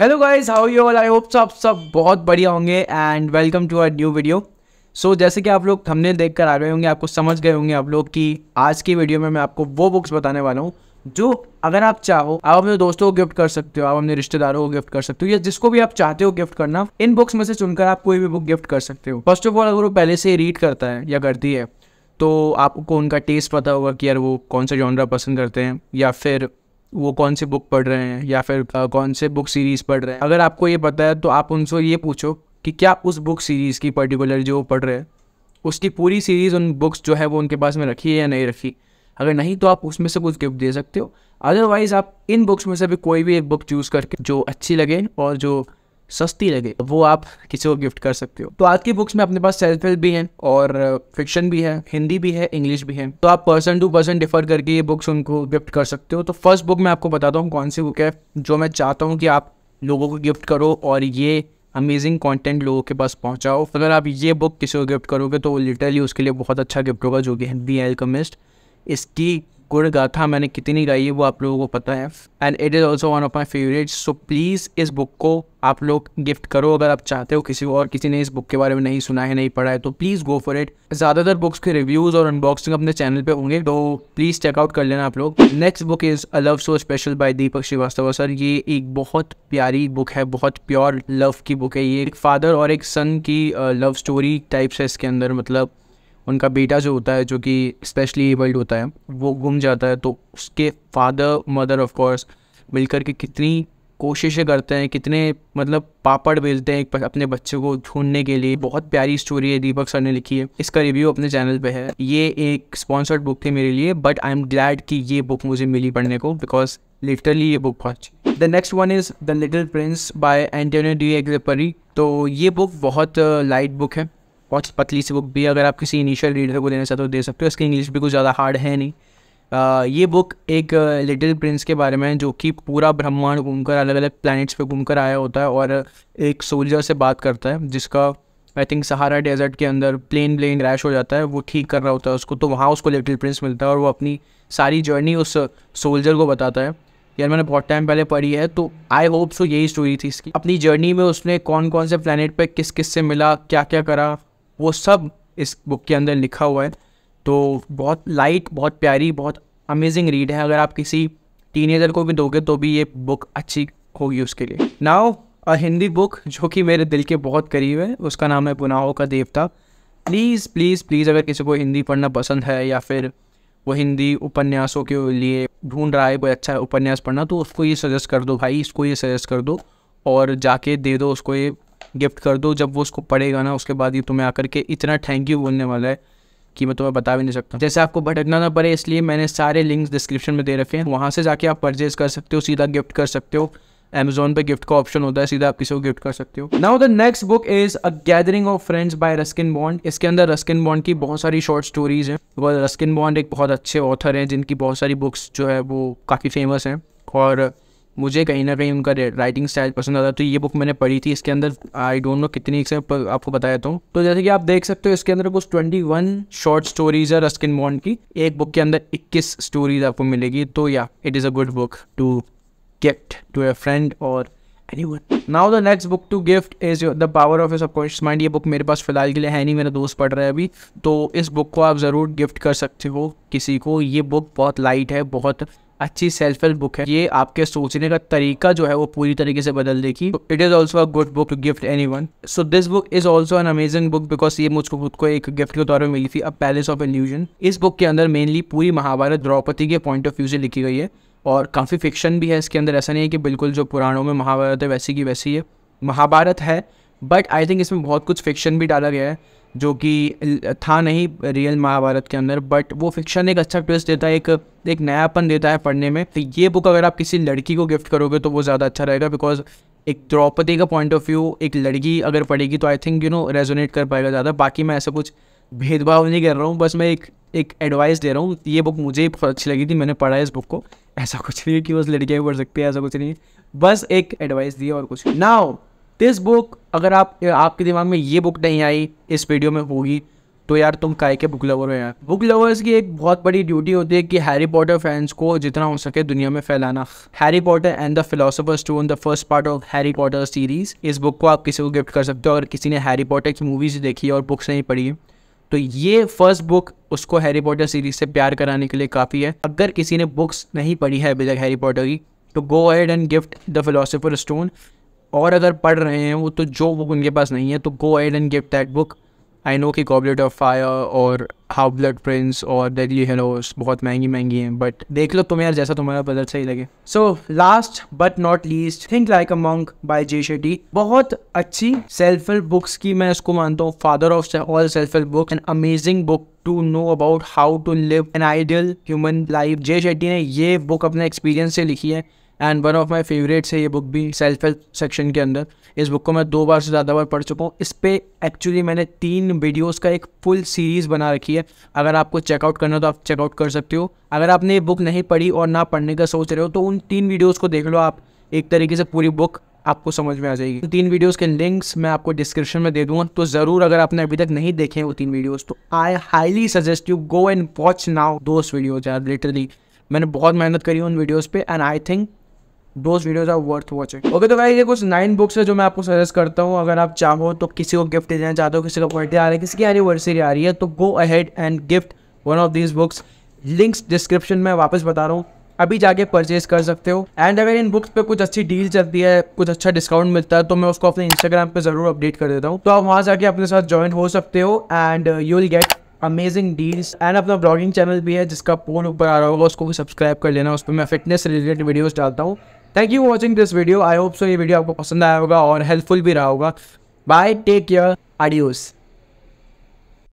hello guys how you all I hope सब सब बहुत बढ़िया होंगे and welcome to our new video so जैसे कि आप लोग थंबनेल देखकर आ रहे होंगे आपको समझ गए होंगे आप लोग कि आज की वीडियो में मैं आपको वो बुक्स बताने वाला हूँ जो अगर आप चाहो आप अपने दोस्तों को गिफ्ट कर सकते हो आप अपने रिश्तेदारों को गिफ्ट कर सकते हो या जिसको भी आप चाहते हो गिफ्ट करना इन बुक्स में से चुनकर आप कोई भी बुक गिफ्ट कर सकते हो फर्स्ट ऑफ ऑल अगर वो पहले से रीड करता है या करती है तो आपको उनका टेस्ट पता होगा कि यार वो कौन सा जॉनरा पसंद करते हैं या फिर वो कौन सी बुक पढ़ रहे हैं या फिर कौन से बुक सीरीज़ पढ़ रहे हैं अगर आपको ये पता है तो आप उनसे ये पूछो कि क्या उस बुक सीरीज़ की पर्टिकुलर जो पढ़ रहे हैं उसकी पूरी सीरीज़ उन बुक्स जो है वो उनके पास में रखी है या नहीं रखी अगर नहीं तो आप उसमें से कुछ गिफ्ट दे सकते हो अदरवाइज़ आप इन बुक्स में से भी कोई भी एक बुक चूज़ करके जो अच्छी लगे और जो सस्ती लगे वो आप किसी को गिफ्ट कर सकते हो तो आज की बुक्स में अपने पास सेल्फ हेल्प भी है और फिक्शन uh, भी है हिंदी भी है इंग्लिश भी है तो आप पर्सन टू पर्सन डिफर करके ये बुक्स उनको गिफ्ट कर सकते हो तो फर्स्ट बुक मैं आपको बताता हूँ कौन सी बुक है जो मैं चाहता हूँ कि आप लोगों को गिफ्ट करो और ये अमेजिंग कंटेंट लोगों के पास पहुंचाओ अगर आप ये बुक किसी को गिफ्ट करोगे तो वो लिटरली उसके लिए बहुत अच्छा गिफ्ट होगा जो कि हिंदी दी एल्कमिस्ट इसकी गुड़ गा था मैंने कितनी गाई है वो आप लोगों को पता है and it is also one of my favourite so please इस बुक को आप लोग गिफ्ट करो अगर आप चाहते हो किसी और किसी ने इस बुक के बारे में नहीं सुना है नहीं पढ़ा है तो प्लीज़ गो फॉर इट ज़्यादातर बुक्स के रिव्यूज़ और अनबॉक्सिंग अपने चैनल पे होंगे तो प्लीज़ चेकआउट कर लेना आप लोग next book is a love so special by Deepak Srivastava sir ये एक बहुत प्यारी बुक है बहुत प्योर लव की बुक है ये एक फादर और एक सन की लव स्टोरी टाइप्स है इसके अंदर मतलब उनका बेटा जो होता है जो कि स्पेशली एबल्ड होता है वो गुम जाता है तो उसके फादर मदर ऑफ कोर्स मिलकर के कितनी कोशिशें करते हैं कितने मतलब पापड़ बेलते हैं अपने बच्चे को ढूंढने के लिए बहुत प्यारी स्टोरी है दीपक सर ने लिखी है इसका रिव्यू अपने चैनल पे है ये एक स्पॉन्सर्ड बुक थी मेरे लिए बट आई एम ग्लैड कि ये बुक मुझे मिली पढ़ने को बिकॉज लिटरली ये बुक बहुत अच्छी the next one is the little prince by Antonio de Exupery तो ये बुक बहुत लाइट बुक है बहुत पतली सी बुक भी अगर आप किसी इनिशियल रीडर को देना चाहते हो दे सकते हो इसकी इंग्लिश भी कुछ ज़्यादा हार्ड है नहीं आ, ये बुक एक लिटिल प्रिंस के बारे में जो कि पूरा ब्रह्मांड घूमकर अलग अलग प्लैनेट्स पे घूमकर आया होता है और एक सोल्जर से बात करता है जिसका आई थिंक सहारा डेजर्ट के अंदर प्लेन प्लेन क्रैश हो जाता है वो ठीक कर रहा होता है उसको तो वहाँ उसको लिटिल प्रिंस मिलता है और वो अपनी सारी जर्नी उस सोल्जर को बताता है यार मैंने बहुत टाइम पहले पढ़ी है तो आई होप सो यही स्टोरी थी इसकी अपनी जर्नी में उसने कौन कौन से प्लानट पे किस किस से मिला क्या क्या करा वो सब इस बुक के अंदर लिखा हुआ है तो बहुत लाइट बहुत प्यारी बहुत अमेजिंग रीड है अगर आप किसी टीनेजर को भी दोगे तो भी ये बुक अच्छी होगी उसके लिए नाव अ हिंदी बुक जो कि मेरे दिल के बहुत करीब है उसका नाम है पुनाहों का देवता प्लीज़ प्लीज़ प्लीज़ अगर किसी को हिंदी पढ़ना पसंद है या फिर वो हिंदी उपन्यासों के लिए ढूंढ रहा है कोई अच्छा उपन्यास पढ़ना तो उसको ये सजेस्ट कर दो भाई इसको ये सजेस्ट कर दो और जाके दे दो उसको ये गिफ्ट कर दो जब वो उसको पढ़ेगा ना उसके बाद ही तुम्हें आकर के इतना थैंक यू बोलने वाला है कि मैं तुम्हें बता भी नहीं सकता जैसे आपको भटकना ना पड़े इसलिए मैंने सारे लिंक्स डिस्क्रिप्शन में दे रखे हैं वहाँ से जाके आप परचेज कर सकते हो सीधा गिफ्ट कर सकते हो अमेजोन पे गिफ्ट का ऑप्शन होता है सीधा आप किसी को गिफ्ट कर सकते हो now the next book is a gathering of friends by Ruskin Bond इसके अंदर रस्किन बॉन्ड की बहुत सारी शॉर्ट स्टोरीज हैं वह रस्किन बॉन्ड एक बहुत अच्छे ऑथर हैं जिनकी बहुत सारी बुक्स जो है वो काफ़ी फेमस हैं और मुझे कहीं ना कहीं उनका राइटिंग स्टाइल पसंद आता तो ये बुक मैंने पढ़ी थी इसके अंदर आई डोंट नो कितनी से आपको बताया देता तो जैसे कि आप देख सकते हो इसके अंदर कुछ ट्वेंटी वन शॉर्ट स्टोरीज है रस्किन बॉन्ड की एक बुक के अंदर इक्कीस स्टोरीज आपको मिलेगी तो या it is a good book to gift to a friend और anyone now the next book to gift is the power of subconscious mind ये बुक मेरे पास फिलहाल के लिए है नहीं मेरा दोस्त पढ़ रहा है अभी तो इस बुक को आप ज़रूर गिफ्ट कर सकते हो किसी को ये बुक बहुत लाइट है बहुत अच्छी सेल्फ हेल्प बुक है ये आपके सोचने का तरीका जो है वो पूरी तरीके से बदल देगी it is also a good book to gift anyone so this book is also an amazing book because ये मुझको खुद को एक गिफ्ट के तौर पर मिली थी अ पैलेस ऑफ एल्यूजन इस बुक के अंदर मेनली पूरी महाभारत द्रौपदी के पॉइंट ऑफ व्यू से लिखी गई है और काफ़ी फिक्शन भी है इसके अंदर ऐसा नहीं है कि बिल्कुल जो पुराणों में महाभारत है वैसी की वैसी है महाभारत है बट आई थिंक इसमें बहुत कुछ फिक्शन भी डाला गया है जो कि था नहीं रियल महाभारत के अंदर बट वो फिक्शन एक अच्छा ट्विस्ट देता है एक एक नयापन देता है पढ़ने में तो ये बुक अगर आप किसी लड़की को गिफ्ट करोगे तो वो ज़्यादा अच्छा रहेगा बिकॉज एक द्रौपदी का पॉइंट ऑफ व्यू एक लड़की अगर पढ़ेगी तो I think you know resonate कर पाएगा ज़्यादा बाकी मैं ऐसा कुछ भेदभाव नहीं कर रहा हूँ बस मैं एक एक एडवाइस दे रहा हूँ ये बुक मुझे ही अच्छी लगी थी मैंने पढ़ा इस बुक को ऐसा कुछ नहीं कि बस लड़कियाँ भी पढ़ सकती है ऐसा कुछ नहीं बस एक एडवाइस दी और कुछ नाउ दिस बुक अगर आप आपके दिमाग में ये बुक नहीं आई इस वीडियो में होगी तो यार तुम काय के बुक लवर हो यार बुक लवर्स की एक बहुत बड़ी ड्यूटी होती है कि हैरी पॉटर फैंस को जितना हो सके दुनिया में फैलाना Harry Potter and the philosopher stone the first part of Harry Potter series इस बुक को आप किसी को गिफ्ट कर सकते हो अगर किसी ने हैरी पॉटर की मूवीज देखी और बुक्स नहीं पढ़ी तो ये फर्स्ट बुक उसको हैरी पॉटर सीरीज से प्यार कराने के लिए काफ़ी है अगर किसी ने बुक्स नहीं पढ़ी है अभी तक हैरी पॉटर की तो go ahead and gift the philosopher stone और अगर पढ़ रहे हैं वो तो जो बुक उनके पास नहीं है तो go ahead and give that book I know कि गॉबलेट ऑफ फायर और हाउ ब्लड प्रिंस और डेडली हेलोस बहुत महंगी महंगी हैं बट देख लो तुम्हें यार जैसा तुम्हारा बदल सही लगे so last but not least think like a monk by Jay Shetty बहुत अच्छी सेल्फ हेल्प बुक्स की मैं इसको मानता हूँ father of all self help book an amazing book to know about how to live an ideal human life Jay Shetty ने ये book अपने एक्सपीरियंस से लिखी है and one of my favourites है ये बुक भी सेल्फ हेल्प सेक्शन के अंदर इस बुक को मैं दो बार से ज़्यादा बार पढ़ चुका हूँ इस पर एक्चुअली मैंने तीन वीडियोज़ का एक फुल सीरीज़ बना रखी है अगर आपको चेकआउट करना हो तो आप चेकआउट कर सकते हो अगर आपने ये बुक नहीं पढ़ी और ना पढ़ने का सोच रहे हो तो उन तीन वीडियोज़ को देख लो आप एक तरीके से पूरी बुक आपको समझ में आ जाएगी तीन वीडियोस के लिंक्स मैं आपको डिस्क्रिप्शन में दे दूंगा तो ज़रूर अगर आपने अभी तक नहीं देखे वो तीन वीडियोस तो I highly suggest you go and watch now दोस्त वीडियोज आर लिटरली मैंने बहुत मेहनत करी उन वीडियोज़ पे and I think those videos are worth watching okay तो भाई ये कुछ नाइन बुक्स है जो मैं आपको सजेस्ट करता हूँ अगर आप चाहो तो किसी को गिफ्ट देना चाहते हो किसी का बर्थडे आ रहा है किसी की एनिवर्सरी आ रही है तो go ahead and gift one of these books links description में वापस बता रहा हूँ अभी जाके परचेज कर सकते हो एंड अगर इन बुक्स पे कुछ अच्छी डील चलती है कुछ अच्छा डिस्काउंट मिलता है तो मैं उसको अपने इंस्टाग्राम पे जरूर अपडेट कर देता हूँ तो आप वहाँ जाके अपने साथ ज्वाइन हो सकते हो and you will get amazing deals and अपना ब्लॉगिंग चैनल भी है जिसका फोन ऊपर आ रहा होगा उसको भी सब्सक्राइब कर लेना उस पर मैं फिटनेस रिलेटेड वीडियोज डालता हूँ thank you watching this video I hope so ये वीडियो आपको पसंद आया होगा और हेल्पफुल भी रहा होगा बाय टेक केयर आडियोज़